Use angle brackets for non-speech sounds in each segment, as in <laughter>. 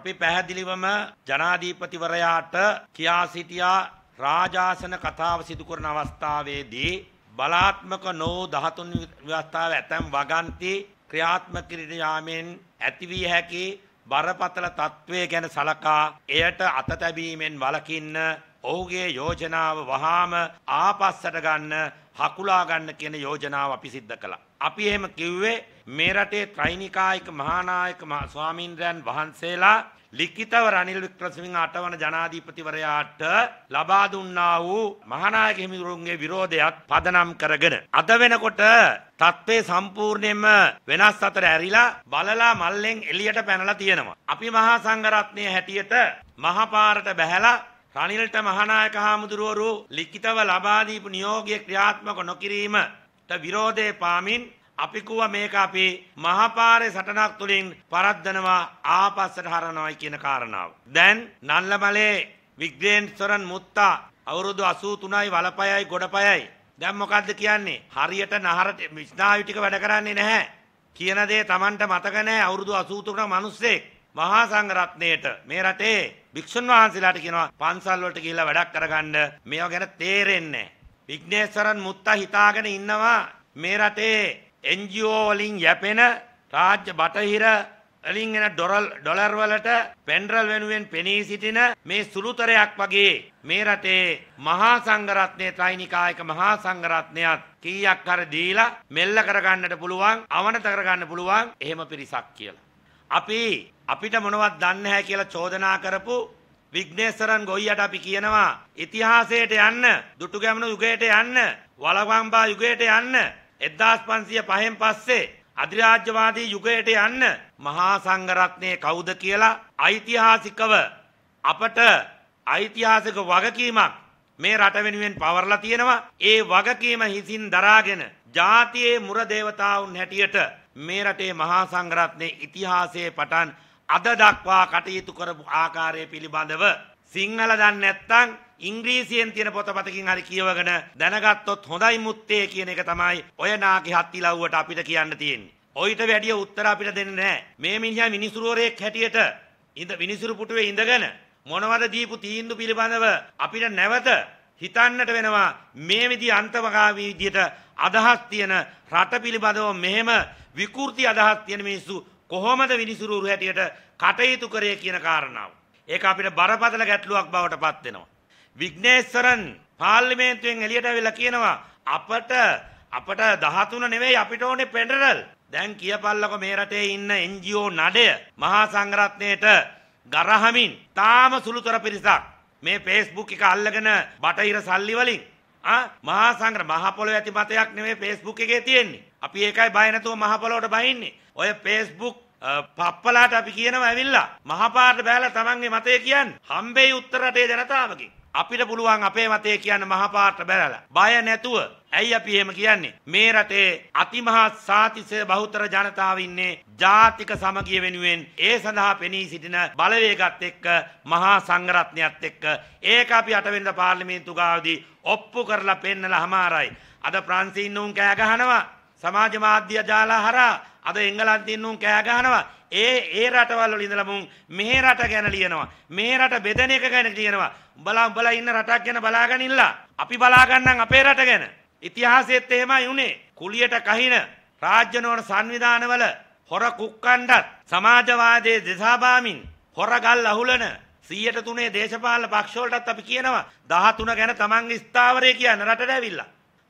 අපි පැහැදිලිවම ජනාධීපතිවරයාට කියා සිටියා රාජාසන කතාව සිදු කරන අවස්ථාවේදී බලාත්මක නෝ 13 ව්‍යවස්ථාව ඇතැම් වගන්ති ක්‍රියාත්මක කිරීම යාමෙන් ඇතිවිය හැකි බරපතල తත්වයේ ගැන සලකා එයට අත තැබීමෙන් වළකින්න ඔහුගේ යෝජනාව වහාම ආපස්සට ගන්න හකුලා ගන්න කියන යෝජනාව අපි සිද්ධ කළා. අපි එහෙම කිව්වේ මේ රටේ ත්‍රිනිකායික මහානායක ස්වාමීන්ද්‍රයන් වහන්සේලා ලිඛිතව රනිල් වික්‍රමසිංහ අටවන ජනාධිපතිවරයාට ලබා දුන්නා වූ මහානායක හිමිවරුන්ගේ විරෝධයත් පදනම් කරගෙන අද වෙනකොට තත්ත්වේ සම්පූර්ණයෙන්ම වෙනස් අතර ඇරිලා බලලා මල්ලෙන් එළියට පැනලා තියෙනවා. අපි මහා සංඝරත්නය හැටියට මහපාරට බැහැලා රනිල්ට මහානායක හාමුදුරුවරු ලිඛිතව ලබා දීපු නියෝගය ක්‍රියාත්මක නොකිරීමට විරෝධය පාමින් අපි කුව මේක අපේ මහපාරේ සටනක් තුලින් පරද්දනවා ආපස්සට හරනවායි කියන කාරණාව. දැන් නල්ලමලේ විග්‍රේන්ස්වරන් මුත්තා අවුරුදු 83යි වලපයයි ගොඩපයයි. දැන් මොකද්ද කියන්නේ? හරියට නහරට විස්නායු ටික වැඩ කරන්නේ නැහැ. කියන දේ Tamanට මතක නැහැ අවුරුදු 83ක මිනිස්සෙක් මහා සංඝ රත්නයේට මේ රටේ භික්ෂුන් වහන්සේලාට කියනවා පන්සල් වලට ගිහිලා වැඩක් කරගන්න මේවා ගැන තේරෙන්නේ විග්නේස්වරන් මුත්තා හිතාගෙන ඉන්නවා මේ රටේ NGO වලින් යැපෙන රාජ්‍ය බටහිර වලින් එන ඩොලර් වලට පෙන්ඩරල් වෙනුවෙන් පෙනී සිටින මේ සුළුතරයක් වගේ මේ රටේ මහා සංඝරත්නයේ ත්‍රිනිකායක මහා සංඝරත්නයත් කීයක් කර දීලා මෙල්ල කරගන්නට පුළුවන් අවනත කරගන්න පුළුවන් එහෙම පිරිසක් කියලා අපි අපිට මොනවත් දන්නේ නැහැ කියලා චෝදනා කරපු විග්නේස්වරන් ගොයියට අපි කියනවා ඉතිහාසයට යන්න, දුටුගැමුණු යුගයට යන්න, වලවම්බා යුගයට යන්න, 1505න් පස්සේ අධිරාජ්‍යවාදී යුගයට යන්න මහා සංඝරත්නය කවුද කියලා ඓතිහාසිකව අපට ඓතිහාසික වගකීමක් මේ රට වෙනුවෙන් පවර්ලා තියෙනවා. ඒ වගකීම හිසින් දරාගෙන ජාතියේ මුර දේවතාවුන් හැටියට මේ රටේ මහා සංගරත්නය ඉතිහාසයේ පටන් අද දක්වා කටයුතු කරපු ආකාරය පිළිබඳව සිංහල දන්න නැත්තං ඉංග්‍රීසියෙන් තියෙන පොතපතකින් හරි කියවගෙන දැනගත්තොත් හොඳයි මුත්තේ කියන එක තමයි ඔය නාකි හත්තිලව්වට අපිට කියන්න තියෙන්නේ. ඔයිට වැඩිය උත්තර අපිට දෙන්නේ නැහැ. මේ මිනිහා මිනිසුරුවරයෙක් හැටියට ඉඳ විනිසුරු පුටුවේ ඉඳගෙන මොනවද දීපු තීන්දුව පිළිබඳව අපිට නැවත හිතන්නට වෙනවා මේ විදි අන්තවකාවී විදියට අදහස් තියෙන රට පිළිබඳව මෙහෙම විකෘති අදහස් තියෙන මිනිස්සු කොහොමද විනිසුරු හැටියට කටයුතු කරේ කියන කාරණාව. ඒක අපිට බරපතල ගැටලුවක් බවට පත් වෙනවා. විග්නේශ්වරන් පාර්ලිමේන්තුවෙන් එළියට ඇවිල්ලා කියනවා අපට අපට 13 නෙවෙයි අපිට ඕනේ ෆෙඩරල්. දැන් කියපල්ලකො මේ රටේ ඉන්න NGO නඩය මහා සංඝරත්නයට ගරහමින් තාම සුළුතර පිරිසක් මේ Facebook එක අල්ලගෙන බටහිර සල්ලි වලින් ආ මහා සංග්‍රහ මහ පොළොව ඇති මතයක් නෙමෙයි Facebook එකේ තියෙන්නේ. අපි ඒකයි බය නැතුව මහ පොළොවට බහින්නේ. ඔය Facebook පප්පලාට අපි කියනවා ඇවිල්ලා මහ පාරට බෑලා තමන්ගේ මතය කියන්නේ. හම්බෙයි උත්තර රටේ ජනතාවගෙන්. අපිට පුළුවන් අපේ මතය කියන්න මහ පාරට බෑලා. බය නැතුව ඇයි අපි එහෙම කියන්නේ? මේ රටේ අතිමහත් සාතිසය බහුතර ජනතාව ඉන්නේ ජාතික සමගිය වෙනුවෙන් ඒ සඳහා පෙනී සිටින බලවේගත් එක්ක මහා සංඝරත්නයත් එක්ක ඒක අපි 8 වෙනිදා පාර්ලිමේන්තු ගාවදී ඔප්පු කරලා පෙන්නලා හමාරයි. අද ප්‍රාන්සීන් නුන් කෑ ගහනවා. සමාජ මාධ්‍ය ජාලා හරහා අද එංගලන්තයෙන් උන් කෑ ගහනවා ඒ ඒ රටවල් වල ඉඳලා මුන් මෙහෙ රට ගැන ලියනවා මේ රට බෙදෙන එක ගැන කියනවා උඹලා උඹලා ඉන්න රටක් ගැන බලාගෙන ඉන්නලා අපි බලා ගන්නම් අපේ රට ගැන ඉතිහාසෙත් එහෙමයි උනේ. කුලියට කහින රාජ්‍ය නොවන සංවිධානවල හොර කුක්කණ්ඩත් සමාජවාදයේ දෙසාබාමින් හොරගල් අහුලන 103 දේශපාලන පක්ෂවලටත් අපි කියනවා 13 ගැන තමන්ගේ ස්ථාවරය කියන රටට ඇවිල්ලා.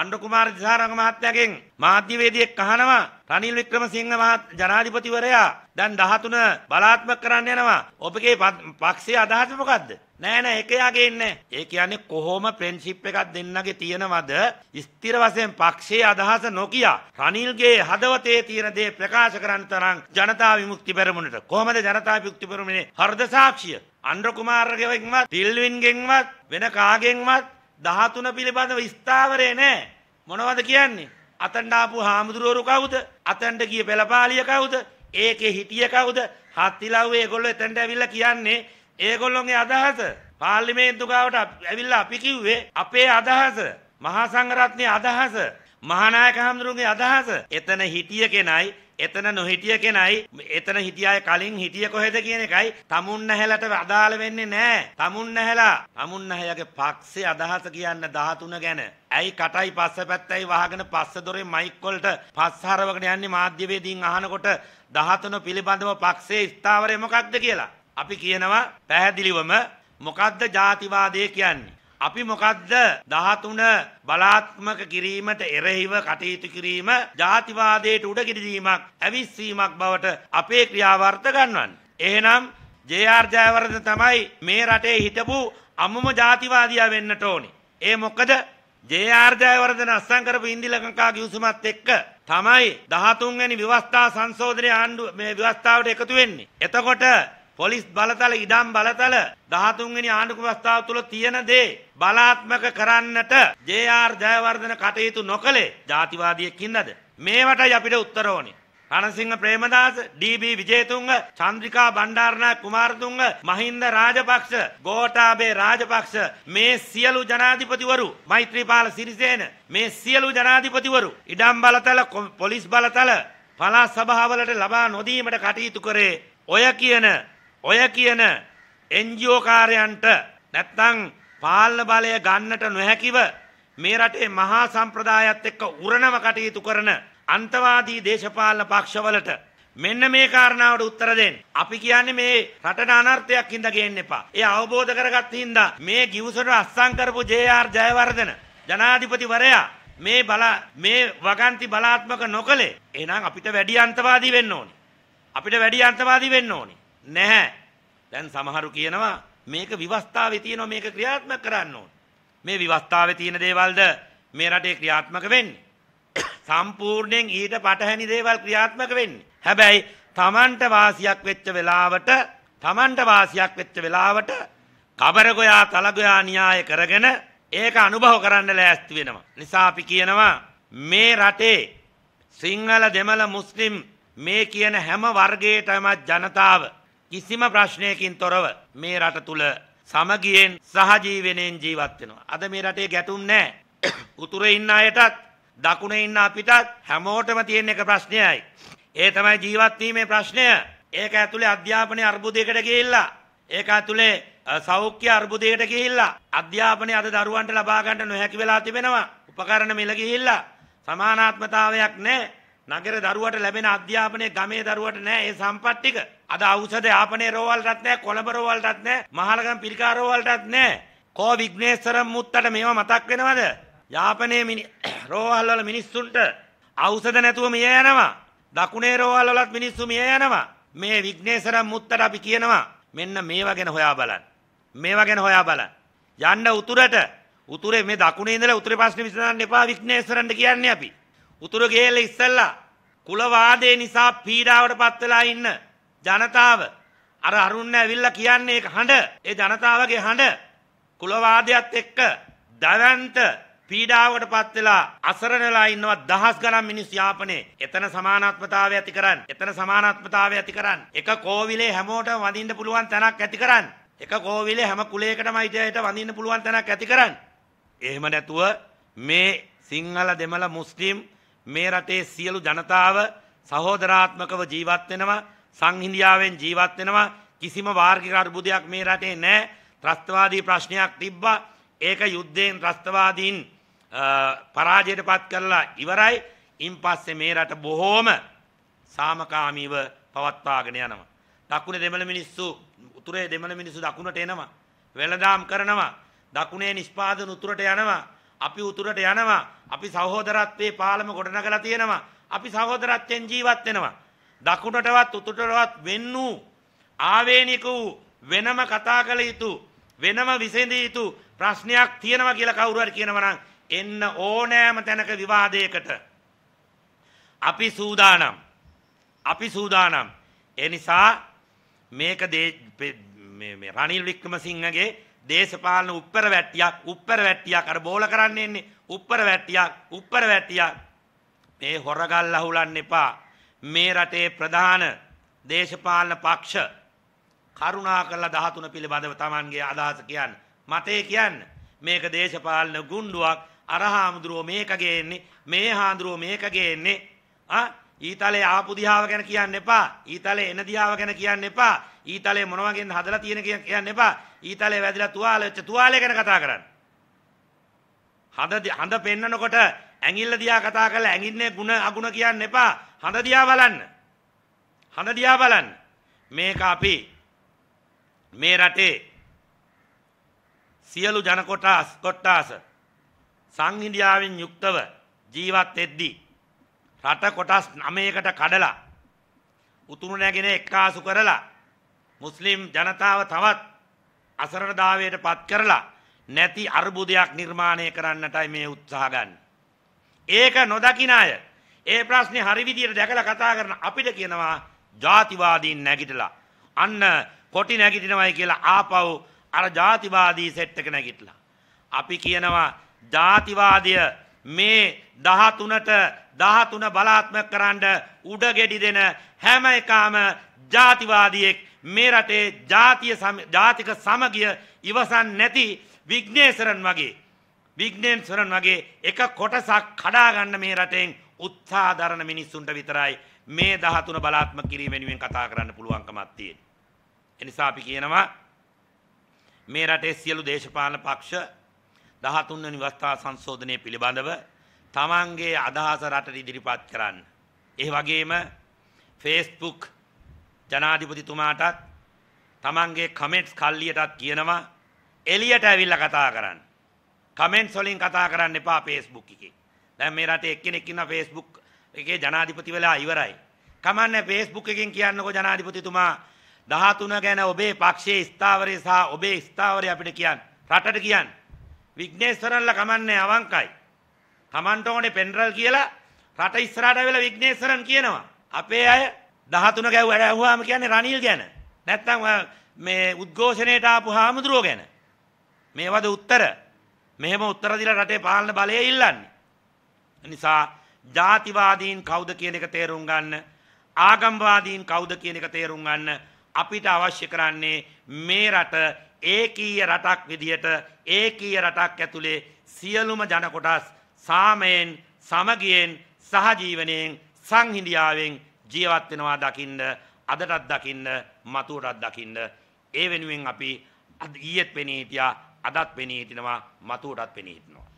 අණ්ඩු කුමාර දිසාරංග මහත්තයාගෙන් මාධ්‍යවේදියෙක් අහනවා රනිල් වික්‍රමසිංහ මහත් ජනාධිපතිවරයා දැන් 13 බලාත්මක කරන්න යනවා. ඔබගේ පක්ෂයේ අදහස මොකද්ද? නෑ නෑ එක යාගේ ඉන්නේ. ඒ කියන්නේ කොහොම ෆ්‍රෙන්ඩ්ෂිප් එකක් දෙන්නගේ තියෙනවද? ස්ථිර වශයෙන් පක්ෂයේ අදහස නොකිය රනිල්ගේ හදවතේ තියෙන දේ ප්‍රකාශ කරන්න තරම් ජනතා විමුක්ති පෙරමුණට කොහොමද ජනතා විමුක්ති පෙරමුණේ හෘද සාක්ෂිය අන්ඩ්‍ර කුමාරගෙන්වත් තිල්වින්ගෙන්වත් වෙන කාගෙන්වත් 13 පිළිබඳව ස්ථාවරේ නෑ. මොනවද කියන්නේ? අතන්ට ආපු හාමුදුරුවරු කවුද? අතන්ට ගිය පෙළපාලිය කවුද? ඒකේ හිටිය කවුද? හත්තිලව්වේ ඒගොල්ලෝ එතනට ඇවිල්ලා කියන්නේ ඒගොල්ලොන්ගේ අදහස පාර්ලිමේන්තු ගාවට ඇවිල්ලා අපි කිව්වේ අපේ අදහස මහා සංඝරත්නයේ අදහස මහානායක හඳුරුගේ අදහස එතන හිටිය කෙනයි එතන නොහිටිය කෙනයි එතන හිටිය අය කලින් හිටිය කොහෙද කියන එකයි tamun නැහැලට අදාළ වෙන්නේ නැහැ tamun නැහැලා amun නැහැයාගේ පක්ෂේ අදහස කියන්න 13 ගැන ඇයි කටයි පස්ස පැත්තයි වහගෙන පස්ස දොරේ මයික් වලට පස්ස හරවගෙන යන්නේ මාධ්‍ය වේදීන් අහනකොට 13 පිළිබඳව පක්ෂේ ස්ථාවරය මොකක්ද කියලා අපි කියනවා පැහැදිලිවම මොකද්ද ಜಾතිවාදය කියන්නේ? අපි මොකද්ද 13 බලාත්මක කිරීමට එරෙහිව කටයුතු කිරීම ಜಾතිවාදයට උඩගිනි දීමක් ඇවිස්සීමක් බවට අපේ ක්‍රියාවර්ථ ගන්නවන්නේ. එහෙනම් ජේ.ආර්. ජයවර්ධන තමයි මේ රටේ හිටපු අමුම ಜಾතිවාදියා වෙන්නට ඕනේ. ඒ මොකද ජේ.ආර්. ජයවර්ධන අස්සම් කරපු ඉන්දි ලංකා ගිවිසුමත් එක්ක තමයි 13 වෙනි විවස්ථා සංශෝධනය ආණ්ඩුව මේ විවස්ථාවට එකතු වෙන්නේ. එතකොට පොලිස් බලතල ඉඩම් බලතල 13 වෙනි ආණ්ඩු ප්‍රස්තාව තුල තියෙන දේ බලාත්මක කරන්නට ජේ.ආර්. ජයවර්ධන කටයුතු නොකළේ ජාතිවාදියෙක් ඉන්නද? මේවටයි අපිට උත්තර ඕනේ. රණසිංහ ප්‍රේමදාස, ඩී.බී. විජේතුංග, චන්ද්‍රිකා බණ්ඩාරනායක කුමාරතුංග, මහින්ද රාජපක්ෂ, ගෝඨාභය රාජපක්ෂ මේ සියලු ජනාධිපතිවරු, මෛත්‍රීපාල සිරිසේන මේ සියලු ජනාධිපතිවරු ඉඩම් බලතල පොලිස් බලතල පළාත් සභාවලට ලබා නොදීමට කටයුතු කරේ ඔය කියන ඔය කියන එන්ජෝකාරයන්ට නැත්තං පාලන බලය ගන්නට නොහැකිව මේ රටේ මහා සම්ප්‍රදායත් එක්ක උරණව කටයුතු කරන අන්තවාදී දේශපාලන පක්ෂවලට මෙන්න මේ කාරණාවට උත්තර දෙන්න. අපි කියන්නේ මේ රටට අනර්ථයක් හින්දා ගේන්න එපා. ඒ අවබෝධ කරගත් හින්දා මේ ගිවිසුම අස්සම් කරපු ජේ.ආර්. ජයවර්ධන ජනාධිපතිවරයා මේ බල මේ වගන්ති බලාත්මක නොකලේ. එහෙනම් අපිට වැඩි අන්තවාදී වෙන්න ඕනේ. අපිට වැඩි අන්තවාදී වෙන්න ඕනේ. නැහැ. දැන් සමහරු කියනවා මේක විවස්ථාවේ තියෙනවා මේක ක්‍රියාත්මක කරන්න ඕන. මේ විවස්ථාවේ තියෙන දේවල්ද මේ රටේ ක්‍රියාත්මක වෙන්නේ. <coughs> සම්පූර්ණයෙන් ඊට පටහැනි දේවල් ක්‍රියාත්මක වෙන්නේ. හැබැයි Tamanට වාසියක් වෙච්ච වෙලාවට Tamanට වාසියක් වෙච්ච වෙලාවට කබරගොයා තලගොයා න්‍යාය කරගෙන ඒක අනුභව කරන්න ලෑස්ති වෙනවා. නිසා අපි කියනවා මේ රටේ සිංහල දෙමළ මුස්ලිම් මේ කියන හැම වර්ගයටම ජනතාව කිසිම ප්‍රශ්නයකින් තොරව මේ රට තුල සමගියෙන් සහජීවනයෙන් ජීවත් වෙනවා. අද මේ රටේ ගැටුම් නැහැ. <coughs> උතුරේ ඉන්න අයටත් දකුණේ ඉන්න අපිටත් හැමෝටම තියෙන එක ප්‍රශ්නයයි. ඒ තමයි ජීවත් වීමේ ප්‍රශ්නය. ඒක ඇතුලේ අධ්‍යාපනයේ අර්බුදයකට ගිහිල්ලා ඒක ඇතුලේ සෞඛ්‍ය අර්බුදයකට ගිහිල්ලා අධ්‍යාපනයේ අද දරුවන්ට ලබා ගන්න නොහැකි වෙලා තිබෙනවා. උපකරණ මිල ගිහිල්ලා සමානාත්මතාවයක් නැහැ. නගර දරුවට ලැබෙන අධ්‍යාපනය ගමේ දරුවට නෑ ඒ සම්පත් ටික. අද ඖෂධ යාපනයේ රෝවල්ටත් නෑ කොළඹ රෝවල්ටත් නෑ මහලගම් පිරිකා රෝවල්ටත් නෑ. කෝ විග්නේශ්වර මුත්තට මේවා මතක් වෙනවද? යාපනයේ මිනි <coughs> රෝවල් වල මිනිස්සුන්ට ඖෂධ නැතුව මිය යනවා. දකුණේ රෝවල් වලත් මිනිස්සු මිය යනවා. මේ විග්නේශ්වර මුත්තට අපි කියනවා මෙන්න මේවා ගැන හොයා බලන්න. මේවා ගැන හොයා බලන්න. යන්න උතුරට උතුරේ මේ දකුණේ ඉඳලා උතුරේ ප්‍රශ්නේ විසඳන්න එපා විග්නේශ්වරන්ට කියන්නේ අපි. උතුරු ගේල ඉස්සල්ලා කුලවාදේ නිසා පීඩාවට පත් වෙලා ඉන්න ජනතාව අර අරුන්න ඇවිල්ලා කියන්නේ ඒක හඬ ඒ ජනතාවගේ හඬ කුලවාදයත් එක්ක දවන්ත පීඩාවට පත් වෙලා අසරණලා ඉන්නවා දහස් ගණන් මිනිස්සු යාපනේ. එතන සමානාත්මතාවය ඇති කරන්න. එතන සමානාත්මතාවය ඇති කරන්න. එක කෝවිලේ හැමෝටම වඳින්න පුළුවන් තැනක් ඇති කරන්න. එක කෝවිලේ හැම කුලයකටම හිටියට වඳින්න පුළුවන් තැනක් ඇති කරන්න. එහෙම නැතුව මේ සිංහල දෙමළ මුස්ලිම් මේ රටේ සියලු ජනතාව සහෝදරාත්මකව ජීවත් වෙනවා සංහිඳියාවෙන් ජීවත් වෙනවා කිසිම වාර්ගික අර්බුදයක් මේ රටේ නැහැ ත්‍රස්තවාදී ප්‍රශ්නයක් තිබ්බා ඒක යුද්ධයෙන් ත්‍රස්තවාදීන් පරාජයටපත් කරලා ඉවරයි ඉන් පස්සේ මේ රට බොහෝම සාමකාමීව පවත්වාගෙන යනවා දකුණේ දෙමළ මිනිස්සු උතුරේ දෙමළ මිනිස්සු දකුණට එනවා වෙළඳාම් කරනවා දකුණේ නිෂ්පාදන උතුරට යනවා අපි උතුරට යනවා. අපි සහෝදරත්වයේ පාලම ගොඩනගලා තියෙනවා. අපි සහෝදරත්වයෙන් ජීවත් වෙනවා. දකුණටවත් උතුරටවත් වෙන් වූ ආවේනික වූ වෙනම කතා කළ යුතු වෙනම විසඳිය යුතු ප්‍රශ්නයක් තියෙනවා කියලා කවුරු හරි කියනවා නම් එන්න ඕනෑම තැනක විවාදයකට අපි සූදානම් අපි සූදානම් ඒ නිසා මේක මේ රනිල් වික්‍රමසිංහගේ දේශපාලන උප්පර වැට්ටියක් උප්පර වැට්ටියක් අර බෝල කරන්න එන්නේ උප්පර වැට්ටියක් උප්පර වැට්ටියක් මේ හොරගල් අහුලන්න එපා මේ රටේ ප්‍රධාන දේශපාලන පක්ෂ කරුණා කරලා 13 පිළිබඳව Tamanගේ අදහස කියන්න මතේ කියන්න මේක දේශපාලන ගුණ්ඩුවක් අර හාමුදුරුවෝ මේක ගේන්නේ මේ හාමුදුරුවෝ මේක ගේන්නේ ආ ඊතලේ ආපු දිහාව ගැන කියන්න එපා. ඊතලේ එන දිහාව ගැන කියන්න එපා. ඊතලේ මොන වගේද හදලා තියෙන කියන්න එපා. ඊතලේ වැදිලා තුවාල වෙච්ච තුවාලය ගැන කතා කරන්න. හඳ හඳ පෙන්නකොට ඇඟිල්ල දිහා කතා කරලා ඇඟින්නේ ಗುಣ අගුණ කියන්න එපා. හඳ දිහා බලන්න. හඳ දිහා බලන්න. මේක අපි මේ රටේ සියලු ජන කොටස් කොටාස සංහිඳියාවෙන් යුක්තව ජීවත් වෙද්දී රට කොටස් 9කට කඩලා උතුණු නැගෙන එක්කාසු කරලා මුස්ලිම් ජනතාව තවත් අසරණතාවයට පත් කරලා නැති අර්බුදයක් නිර්මාණය කරන්නටයි මේ උත්සාහ ගන්න. ඒක නොදකින අය ඒ ප්‍රශ්නේ හරි විදියට දැකලා කතා කරන අපිට කියනවා ಜಾතිවාදීන් නැගිටලා අන්න කොටි නැගිටිනවයි කියලා ආපව් අර ಜಾතිවාදී සෙට් එක නැගිටලා. අපි කියනවා ಜಾතිවාදය මේ දහතුනට දහතුන බලාත්ම කරන්න උඩගෙඩි දෙන හැම එකාම ජාතිවාදියෙක් මේ රටේ ජාතිය ජාතික සමගිය ඉවසන් නැති විග්නේශරන් වගේ විග්නේශරන් වගේ එක කොටසක් කඩාගන්න මේ රටෙන් උත්සා දරණ මිනිස්සුන්ට විතරයි මේ දහතුන බලාත්ම කිරීම වෙනුවෙන් කතා කරන්න පුළුවන්කමක් තියෙන්නේ. එනිසා අපි කියනවා මේ රටේ සියලු දේශපාලන පක්ෂ දහතුන්වනි වස්ථා සංශෝධනය පිළිබඳව තමන්ගේ අදහස රටට ඉදිරිපත් කරන්න. ඒ වගේම ෆේස්බුක් ජනාධිපතිතුමාටත් තමන්ගේ කමෙන්ට්ස් කල්ලියටත් කියනවා එලියට ඇවිල්ලා කතා කරන්න. කමෙන්ට්ස් වලින් කතා කරන්න එපා Facebook එකේ. දැන් මේ රටේ එක්කෙනෙක් ඉන්න Facebook එකේ ජනාධිපති වෙලා ඉවරයි. කමන්නේ Facebook එකෙන් කියන්නකෝ ජනාධිපතිතුමා 13 ගැන ඔබේ පක්ෂයේ ස්ථාවරය සහ ඔබේ ස්ථාවරය අපිට කියන්න. රටට කියන්න. විග්නේස්වරන්ලා කමන්නේ අවංකයි. Tamanට ඕනේ පෙන්රල් කියලා රට ඉස්සරහට වෙලා විග්නේස්වරන් කියනවා. අපේ අය 13 ගැව් ඇහුවාම කියන්නේ රනිල් ගැන. නැත්තම් මේ උද්ඝෝෂණයට ආපු හාමුදුරුවෝ ගැන. මේවද උත්තර. මෙහෙම උත්තර දීලා රටේ පාලන බලය ඉල්ලන්නේ. නිසා ජාතිවාදීන් කවුද කියන එක තේරුම් ගන්න ආගම්වාදීන් කවුද කියන එක තේරුම් ගන්න අපිට අවශ්‍ය කරන්නේ මේ රට ඒකීය රටක් විදියට ඒකීය රටක් ඇතුලේ සියලුම ජන කොටස් සාමයෙන් සමගියෙන් සහජීවනයෙන් සංහිඳියාවෙන් ජීවත් වෙනවා දකින්න අදටත් දකින්න මතුවටත් දකින්න ඒ වෙනුවෙන් අපි ඊයේත් පෙනී හිටියා අදත් පෙනී හිටිනවා මතුවටත් පෙනී හිටිනවා